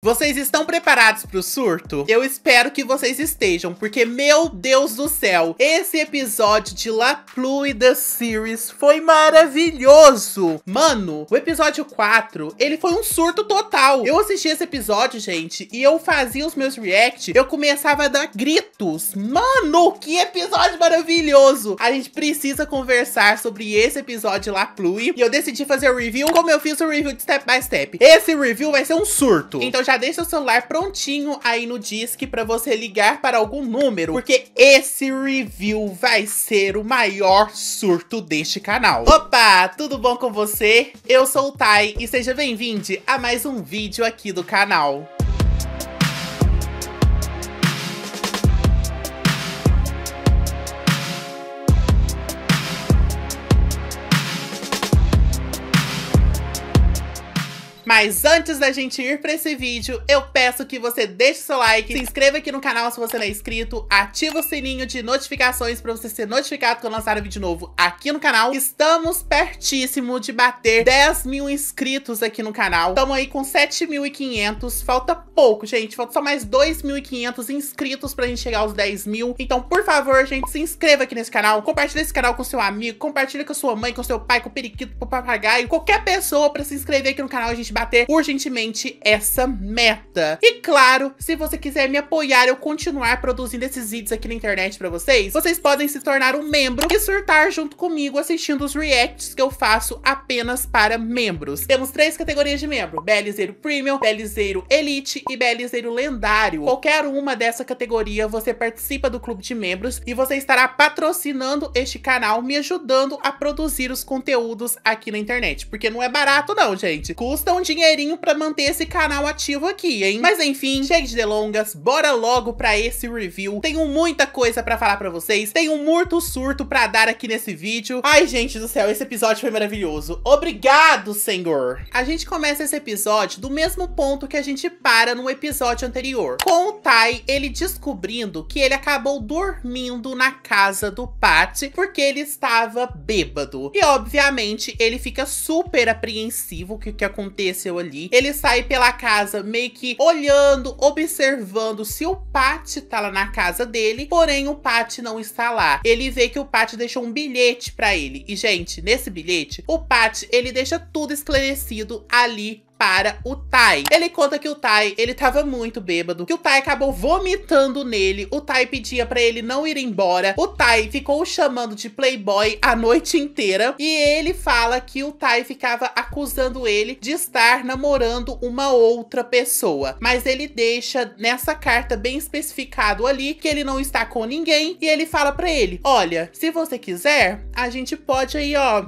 Vocês estão preparados para o surto? Eu espero que vocês estejam, porque, meu Deus do céu, esse episódio de La Pluie da Series foi maravilhoso! Mano, o episódio 4, ele foi um surto total. Eu assisti esse episódio, gente, e eu fazia os meus react, eu começava a dar gritos. Mano, que episódio maravilhoso! A gente precisa conversar sobre esse episódio de La Pluie e eu decidi fazer o review como eu fiz o review de Step by Step. Esse review vai ser um surto. Então, já deixa o celular prontinho aí no disque para você ligar para algum número, porque esse review vai ser o maior surto deste canal. Opa, tudo bom com você? Eu sou o Tai e seja bem-vindo a mais um vídeo aqui do canal. Mas antes da gente ir para esse vídeo, eu peço que você deixe seu like, se inscreva aqui no canal se você não é inscrito, ativa o sininho de notificações para você ser notificado quando lançar um vídeo novo aqui no canal. Estamos pertíssimo de bater 10 mil inscritos aqui no canal. Estamos aí com 7.500, falta pouco, gente. Falta só mais 2.500 inscritos pra gente chegar aos 10 mil. Então, por favor, gente, se inscreva aqui nesse canal, compartilha esse canal com seu amigo, compartilha com sua mãe, com seu pai, com o periquito, com o papagaio, qualquer pessoa pra se inscrever aqui no canal, a gente bate bater urgentemente essa meta. E claro, se você quiser me apoiar eu continuar produzindo esses vídeos aqui na internet pra vocês, vocês podem se tornar um membro e surtar junto comigo assistindo os reacts que eu faço apenas para membros. Temos três categorias de membro, Belizeiro Premium, Belizeiro Elite e Belizeiro Lendário. Qualquer uma dessa categoria você participa do clube de membros e você estará patrocinando este canal, me ajudando a produzir os conteúdos aqui na internet, porque não é barato não, gente. Custa um dinheiro dinheirinho para manter esse canal ativo aqui, hein? Mas enfim, chega de delongas, bora logo para esse review. Tenho muita coisa para falar para vocês, tenho muito surto para dar aqui nesse vídeo. Ai, gente do céu, esse episódio foi maravilhoso. Obrigado, Senhor! A gente começa esse episódio do mesmo ponto que a gente para no episódio anterior. Com o Tai, ele descobrindo que ele acabou dormindo na casa do Pat porque ele estava bêbado. E obviamente ele fica super apreensivo que o que acontece aconteceu ali. Ele sai pela casa meio que olhando, observando se o Pat tá lá na casa dele, porém o Pat não está lá. Ele vê que o Pat deixou um bilhete para ele. E gente, nesse bilhete, o Pat, ele deixa tudo esclarecido ali para o Tai. Ele conta que o Tai, ele tava muito bêbado, que o Tai acabou vomitando nele, o Tai pedia para ele não ir embora, o Tai ficou chamando de playboy a noite inteira, e ele fala que o Tai ficava acusando ele de estar namorando uma outra pessoa. Mas ele deixa nessa carta bem especificado ali que ele não está com ninguém, e ele fala para ele, olha, se você quiser, a gente pode aí, ó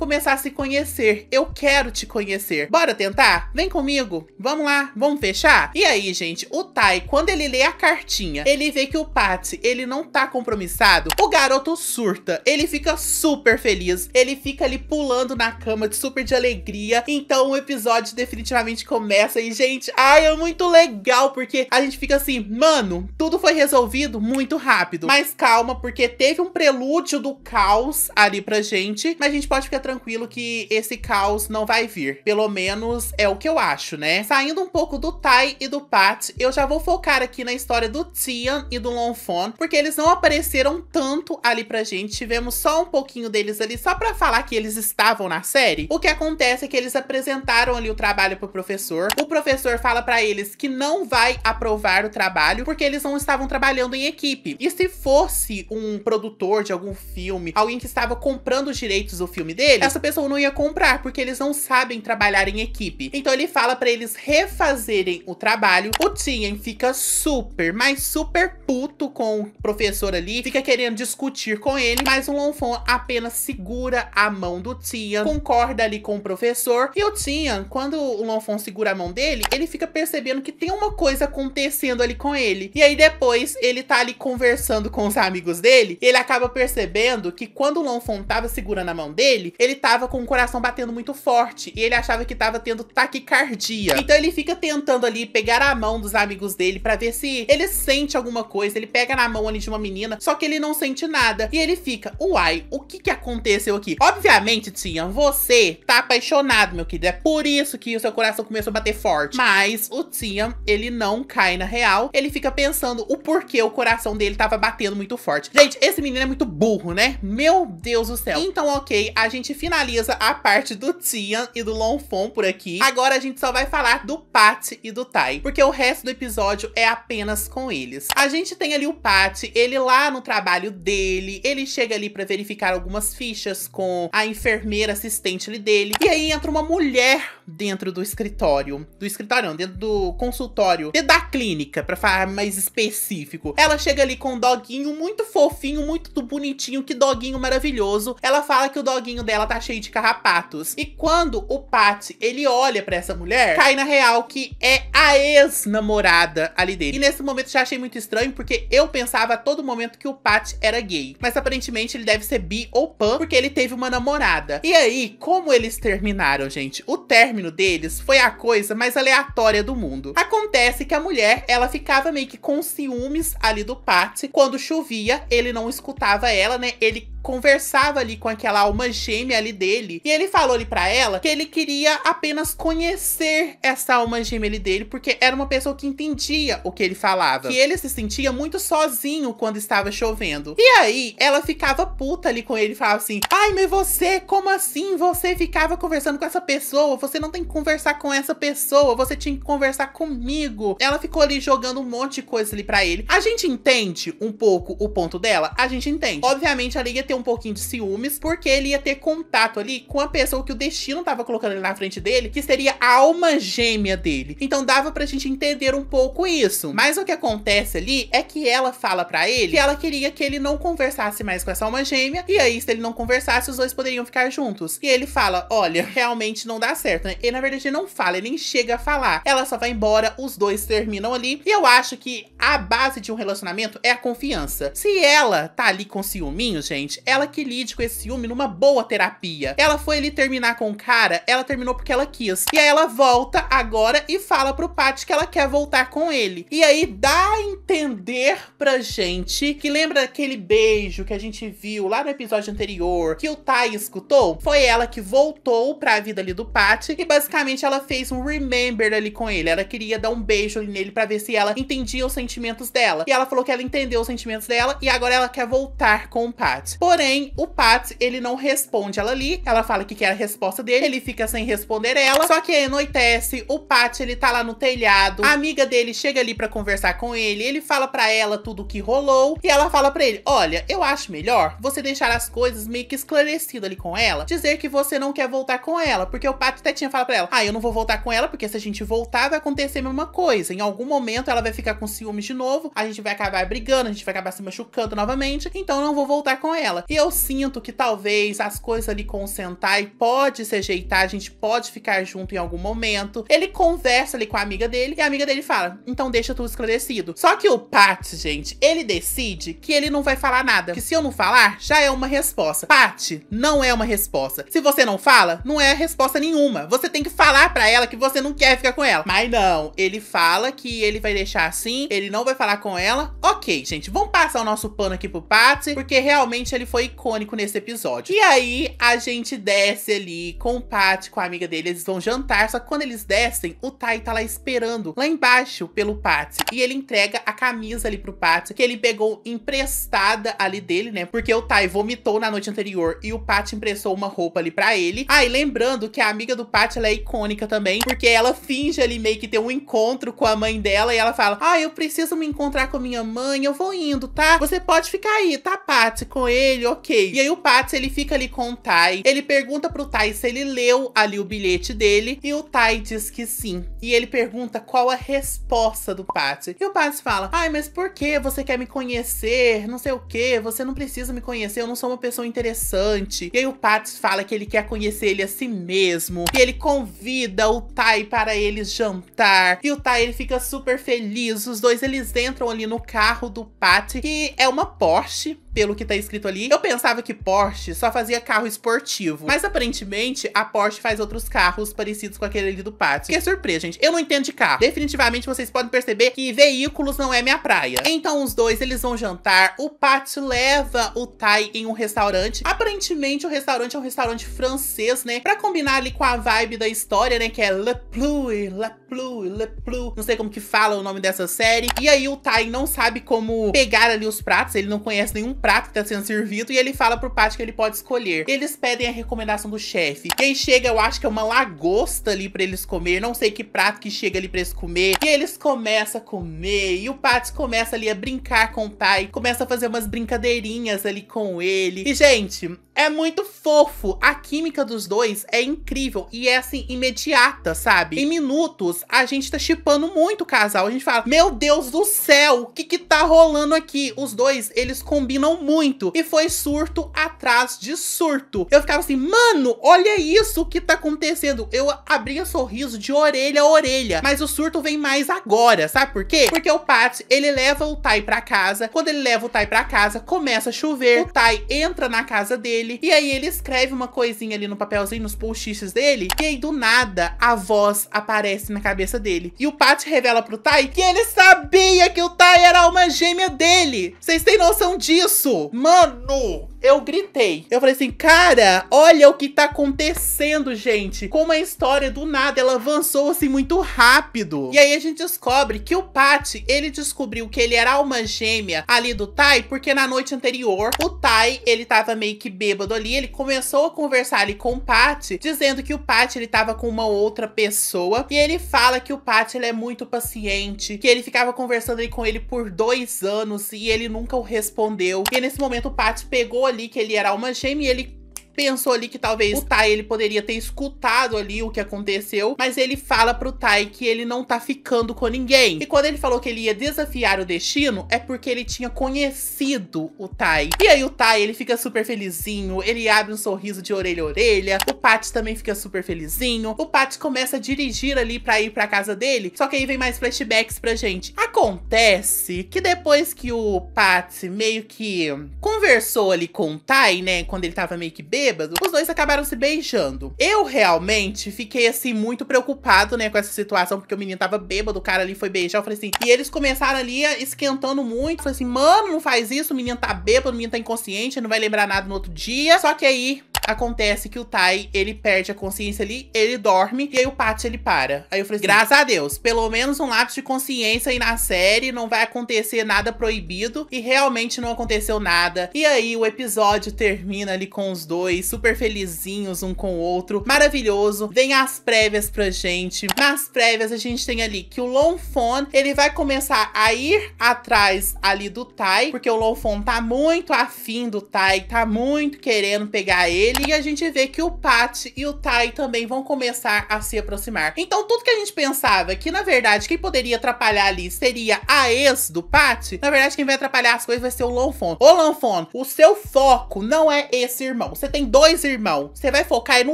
começar a se conhecer. Eu quero te conhecer. Bora tentar? Vem comigo. Vamos lá, vamos fechar? E aí, gente, o Tai, quando ele lê a cartinha, ele vê que o Patsy, ele não tá compromissado. O garoto surta. Ele fica super feliz. Ele fica ali pulando na cama, de super de alegria. Então o episódio definitivamente começa. E, gente, ai, é muito legal, porque a gente fica assim, mano, tudo foi resolvido muito rápido. Mas calma, porque teve um prelúdio do caos ali pra gente. Mas a gente pode ficar tranquilo que esse caos não vai vir. Pelo menos é o que eu acho, né? Saindo um pouco do Tai e do Pat, eu já vou focar aqui na história do Tian e do Lonfon, porque eles não apareceram tanto ali pra gente. Tivemos só um pouquinho deles ali, só pra falar que eles estavam na série. O que acontece é que eles apresentaram ali o trabalho pro professor. O professor fala pra eles que não vai aprovar o trabalho, porque eles não estavam trabalhando em equipe. E se fosse um produtor de algum filme, alguém que estava comprando os direitos do filme dele, essa pessoa não ia comprar, porque eles não sabem trabalhar em equipe. Então ele fala para eles refazerem o trabalho. O Tien fica super, mas super puto com o professor ali, fica querendo discutir com ele, mas o Lonfon apenas segura a mão do Tian, concorda ali com o professor. E o Tian, quando o Lonfon segura a mão dele, ele fica percebendo que tem uma coisa acontecendo ali com ele. E aí depois ele tá ali conversando com os amigos dele, ele acaba percebendo que quando o Lonfon tava segurando a mão dele, ele ele tava com o coração batendo muito forte e ele achava que tava tendo taquicardia. Então ele fica tentando ali pegar a mão dos amigos dele para ver se ele sente alguma coisa. Ele pega na mão ali de uma menina, só que ele não sente nada. E ele fica, uai, o que que aconteceu aqui? Obviamente, Tian você tá apaixonado, meu querido. É por isso que o seu coração começou a bater forte. Mas o Tian ele não cai na real. Ele fica pensando o porquê o coração dele tava batendo muito forte. Gente, esse menino é muito burro, né? Meu Deus do céu. Então, ok, a gente gente finaliza a parte do Tian e do Longfon por aqui. Agora a gente só vai falar do Pat e do Tai, porque o resto do episódio é apenas com eles. A gente tem ali o Pat, ele lá no trabalho dele, ele chega ali para verificar algumas fichas com a enfermeira assistente dele. E aí entra uma mulher dentro do escritório, do escritório não, dentro do consultório, dentro da clínica, para falar mais específico. Ela chega ali com um doguinho muito fofinho, muito bonitinho, que doguinho maravilhoso. Ela fala que o doguinho dela ela tá cheia de carrapatos. E quando o Pat, ele olha para essa mulher, cai na real que é a ex-namorada ali dele. E nesse momento já achei muito estranho, porque eu pensava a todo momento que o Pat era gay. Mas aparentemente ele deve ser bi ou pan, porque ele teve uma namorada. E aí, como eles terminaram, gente? O término deles foi a coisa mais aleatória do mundo. Acontece que a mulher, ela ficava meio que com ciúmes ali do Pat. Quando chovia, ele não escutava ela, né? Ele conversava ali com aquela alma gêmea ali dele. E ele falou ali para ela que ele queria apenas conhecer essa alma gêmea ali dele, porque era uma pessoa que entendia o que ele falava. Que ele se sentia muito sozinho quando estava chovendo. E aí, ela ficava puta ali com ele e falava assim: Ai, mas você, como assim? Você ficava conversando com essa pessoa? Você não tem que conversar com essa pessoa, você tinha que conversar comigo. Ela ficou ali jogando um monte de coisa ali pra ele. A gente entende um pouco o ponto dela? A gente entende. Obviamente, a Liga ter um pouquinho de ciúmes, porque ele ia ter contato ali com a pessoa que o destino tava colocando ali na frente dele, que seria a alma gêmea dele. Então dava pra gente entender um pouco isso. Mas o que acontece ali é que ela fala para ele que ela queria que ele não conversasse mais com essa alma gêmea, e aí se ele não conversasse, os dois poderiam ficar juntos. E ele fala: "Olha, realmente não dá certo, né?" Ele na verdade não fala, ele nem chega a falar. Ela só vai embora, os dois terminam ali. E eu acho que a base de um relacionamento é a confiança. Se ela tá ali com ciúminho, gente, ela que lide com esse ciúme numa boa terapia. Ela foi ali terminar com o cara, ela terminou porque ela quis. E aí ela volta agora e fala pro Pat que ela quer voltar com ele. E aí dá a entender pra gente que lembra aquele beijo que a gente viu lá no episódio anterior, que o Tai escutou? Foi ela que voltou pra vida ali do Pat e basicamente ela fez um remember ali com ele. Ela queria dar um beijo nele pra ver se ela entendia os sentimentos dela. E ela falou que ela entendeu os sentimentos dela e agora ela quer voltar com o Pat. Por Porém, o Pat, ele não responde ela ali. Ela fala que quer a resposta dele, ele fica sem responder ela. Só que aí anoitece, o Pat, ele tá lá no telhado. A amiga dele chega ali para conversar com ele, ele fala para ela tudo o que rolou e ela fala para ele: "Olha, eu acho melhor você deixar as coisas meio que esclarecidas ali com ela, dizer que você não quer voltar com ela, porque o Pat até tinha falado para ela: "Ah, eu não vou voltar com ela porque se a gente voltar vai acontecer a mesma coisa. Em algum momento ela vai ficar com ciúmes de novo, a gente vai acabar brigando, a gente vai acabar se machucando novamente, então eu não vou voltar com ela" dela. E eu sinto que talvez as coisas ali com o Sentai pode se ajeitar, a gente pode ficar junto em algum momento. Ele conversa ali com a amiga dele e a amiga dele fala: "Então deixa tudo esclarecido". Só que o Pat, gente, ele decide que ele não vai falar nada, que se eu não falar, já é uma resposta. Pat, não é uma resposta. Se você não fala, não é resposta nenhuma. Você tem que falar para ela que você não quer ficar com ela. Mas não, ele fala que ele vai deixar assim, ele não vai falar com ela. OK, gente, vamos passar o nosso pano aqui pro Pat, porque realmente ele foi icônico nesse episódio. E aí a gente desce ali com o Pat, com a amiga dele, eles vão jantar, só que quando eles descem, o Tai tá lá esperando, lá embaixo, pelo Pat. E ele entrega a camisa ali pro Pat, que ele pegou emprestada ali dele, né? Porque o Tai vomitou na noite anterior e o Pat emprestou uma roupa ali pra ele. Aí ah, lembrando que a amiga do Pat, ela é icônica também, porque ela finge ali meio que ter um encontro com a mãe dela e ela fala: Ah, eu preciso me encontrar com minha mãe, eu vou indo, tá? Você pode ficar aí, tá, Pat, com ele ele, ok. E aí o Patz, ele fica ali com o Tai, ele pergunta pro Tai se ele leu ali o bilhete dele, e o Tai diz que sim. E ele pergunta qual a resposta do Patz. E o Patz fala, ai, mas por que você quer me conhecer? Não sei o que, você não precisa me conhecer, eu não sou uma pessoa interessante. E aí o Patz fala que ele quer conhecer ele a si mesmo, e ele convida o Tai para eles jantar, e o Tai, ele fica super feliz, os dois, eles entram ali no carro do Pat, que é uma Porsche, pelo que tá escrito ali, eu pensava que Porsche só fazia carro esportivo. Mas aparentemente, a Porsche faz outros carros parecidos com aquele ali do pátio. Que surpresa, gente. Eu não entendo de carro. Definitivamente, vocês podem perceber que veículos não é minha praia. Então, os dois, eles vão jantar. O pátio leva o Tai em um restaurante. Aparentemente, o restaurante é um restaurante francês, né? Pra combinar ali com a vibe da história, né? Que é Le Pluie, Le Pluie, Le Pluie. Não sei como que fala o nome dessa série. E aí, o Tai não sabe como pegar ali os pratos. Ele não conhece nenhum prato que tá sendo servido e ele fala pro Pat que ele pode escolher. Eles pedem a recomendação do chefe. Quem chega, eu acho que é uma lagosta ali pra eles comer. Não sei que prato que chega ali pra eles comer. E eles começam a comer. E o Pat começa ali a brincar com o Pai Começa a fazer umas brincadeirinhas ali com ele. E, gente, é muito fofo. A química dos dois é incrível e é assim, imediata, sabe? Em minutos, a gente tá chipando muito o casal. A gente fala, meu Deus do céu, o que que tá rolando aqui? Os dois, eles combinam muito. E foi surto atrás de surto. Eu ficava assim, mano, olha isso que tá acontecendo. Eu abria sorriso de orelha a orelha. Mas o surto vem mais agora, sabe por quê? Porque o Pat, ele leva o Tai pra casa. Quando ele leva o Tai pra casa, começa a chover. O Tai entra na casa dele dele. E aí ele escreve uma coisinha ali no papelzinho, nos post-its dele. E aí do nada a voz aparece na cabeça dele. E o Pat revela pro Tai que ele sabia que o Tai era uma gêmea dele. Vocês têm noção disso? Mano! eu gritei. Eu falei assim, cara, olha o que tá acontecendo, gente. Como é a história do nada, ela avançou assim muito rápido. E aí a gente descobre que o Pat, ele descobriu que ele era alma gêmea ali do Tai, porque na noite anterior, o Tai, ele tava meio que bêbado ali, ele começou a conversar ali com o Pat, dizendo que o Pat, ele tava com uma outra pessoa, e ele fala que o Pat, ele é muito paciente, que ele ficava conversando ali com ele por dois anos, e ele nunca o respondeu. E nesse momento, o Pat pegou ali que ele era alma gêmea e ele pensou ali que talvez o Tai ele poderia ter escutado ali o que aconteceu, mas ele fala pro Tai que ele não tá ficando com ninguém. E quando ele falou que ele ia desafiar o destino, é porque ele tinha conhecido o Tai. E aí o Tai, ele fica super felizinho, ele abre um sorriso de orelha a orelha, o Pat também fica super felizinho, o Pat começa a dirigir ali pra ir pra casa dele, só que aí vem mais flashbacks pra gente. Acontece que depois que o Pat meio que conversou ali com o Tai, né, quando ele tava meio que bêbado, bêbado. Os dois acabaram se beijando. Eu realmente fiquei, assim, muito preocupado, né, com essa situação, porque o menino tava bêbado, o cara ali foi beijar. Eu falei assim, e eles começaram ali esquentando muito. falei assim, mano, não faz isso, o menino tá bêbado, o menino tá inconsciente, não vai lembrar nada no outro dia. Só que aí acontece que o Tai, ele perde a consciência ali, ele dorme, e aí o Pat ele para. Aí eu falei assim, graças a Deus, pelo menos um lápis de consciência aí na série, não vai acontecer nada proibido, e realmente não aconteceu nada. E aí o episódio termina ali com os dois, super felizinhos um com o outro, maravilhoso. Vem as prévias pra gente. Nas prévias a gente tem ali que o Lonfon, ele vai começar a ir atrás ali do Tai, porque o Lonfon tá muito afim do Tai, tá muito querendo pegar ele, e a gente vê que o Pat e o Tai também vão começar a se aproximar. Então, tudo que a gente pensava que, na verdade, quem poderia atrapalhar ali seria a ex do Pat, na verdade, quem vai atrapalhar as coisas vai ser o Lanfon. Ô, Lanfon, o seu foco não é esse irmão. Você tem dois irmãos. Você vai focar no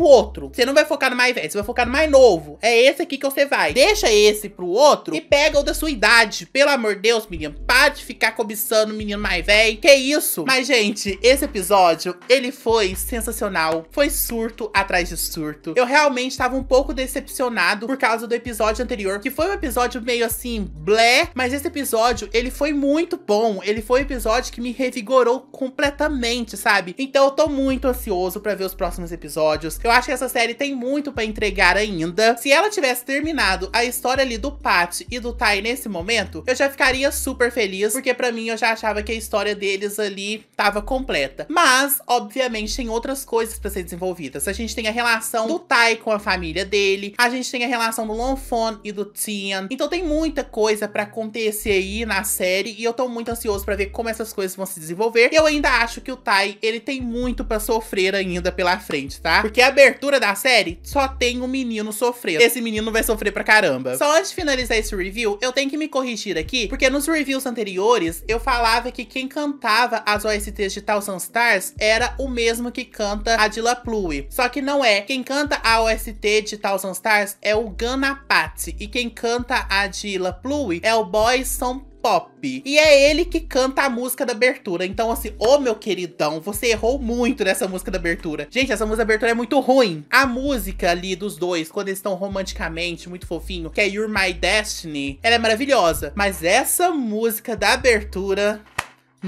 outro. Você não vai focar no mais velho, você vai focar no mais novo. É esse aqui que você vai. Deixa esse pro outro e pega o da sua idade. Pelo amor de Deus, menino. Para de ficar cobiçando o menino mais velho. Que isso? Mas, gente, esse episódio, ele foi sensacional sensacional, foi surto atrás de surto. Eu realmente estava um pouco decepcionado por causa do episódio anterior, que foi um episódio meio assim, blé, mas esse episódio, ele foi muito bom, ele foi um episódio que me revigorou completamente, sabe? Então eu tô muito ansioso para ver os próximos episódios. Eu acho que essa série tem muito para entregar ainda. Se ela tivesse terminado a história ali do Pat e do Tai nesse momento, eu já ficaria super feliz, porque para mim eu já achava que a história deles ali tava completa. Mas, obviamente, tem outras coisas coisas para ser desenvolvidas. A gente tem a relação do Tai com a família dele, a gente tem a relação do Lonfon e do Tian. Então tem muita coisa para acontecer aí na série e eu tô muito ansioso para ver como essas coisas vão se desenvolver. Eu ainda acho que o Tai, ele tem muito para sofrer ainda pela frente, tá? Porque a abertura da série só tem um menino sofrendo. Esse menino vai sofrer pra caramba. Só antes de finalizar esse review, eu tenho que me corrigir aqui, porque nos reviews anteriores eu falava que quem cantava as OSTs de Thousand Stars era o mesmo que canta canta Adila Plui. Só que não é. Quem canta a OST de Thousand Stars é o Ganapati. E quem canta a Adila Plui é o Boy São Pop. E é ele que canta a música da abertura. Então, assim, ô oh, meu queridão, você errou muito nessa música da abertura. Gente, essa música da abertura é muito ruim. A música ali dos dois, quando eles estão romanticamente, muito fofinho, que é You're My Destiny, ela é maravilhosa. Mas essa música da abertura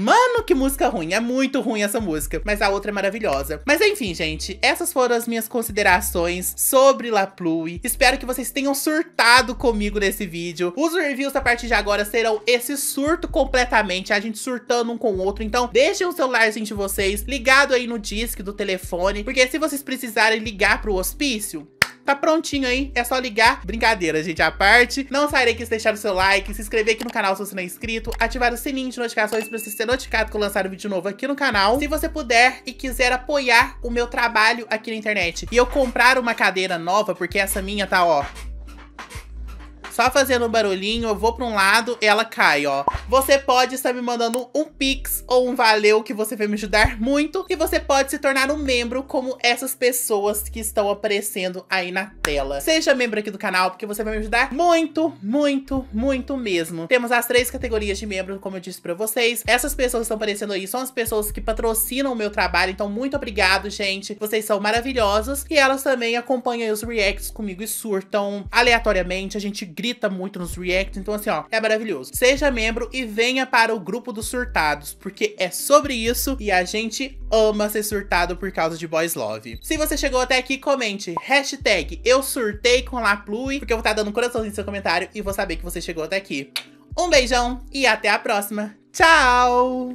Mano, que música ruim. É muito ruim essa música. Mas a outra é maravilhosa. Mas enfim, gente. Essas foram as minhas considerações sobre La Plue. Espero que vocês tenham surtado comigo nesse vídeo. Os reviews a partir de agora serão esse surto completamente. A gente surtando um com o outro. Então, deixem o celularzinho de vocês ligado aí no disque do telefone. Porque se vocês precisarem ligar pro hospício, tá prontinho aí, é só ligar. Brincadeira, gente, à parte. Não sairei aqui se deixar o seu like, se inscrever aqui no canal se você não é inscrito, ativar o sininho de notificações pra você ser notificado quando lançar um vídeo novo aqui no canal. Se você puder e quiser apoiar o meu trabalho aqui na internet e eu comprar uma cadeira nova, porque essa minha tá, ó, só fazendo um barulhinho, eu vou pra um lado, e ela cai, ó. Você pode estar me mandando um pix ou um valeu que você vai me ajudar muito e você pode se tornar um membro como essas pessoas que estão aparecendo aí na tela. Seja membro aqui do canal porque você vai me ajudar muito, muito, muito mesmo. Temos as três categorias de membro, como eu disse pra vocês. Essas pessoas que estão aparecendo aí são as pessoas que patrocinam o meu trabalho, então muito obrigado, gente. Vocês são maravilhosos e elas também acompanham os reacts comigo e surtam aleatoriamente, a gente grita palpita muito nos reacts, então assim, ó, é maravilhoso. Seja membro e venha para o grupo dos surtados, porque é sobre isso e a gente ama ser surtado por causa de Boys Love. Se você chegou até aqui, comente hashtag eu surtei com Laplui, porque eu vou estar tá dando um coraçãozinho no seu comentário e vou saber que você chegou até aqui. Um beijão e até a próxima. Tchau!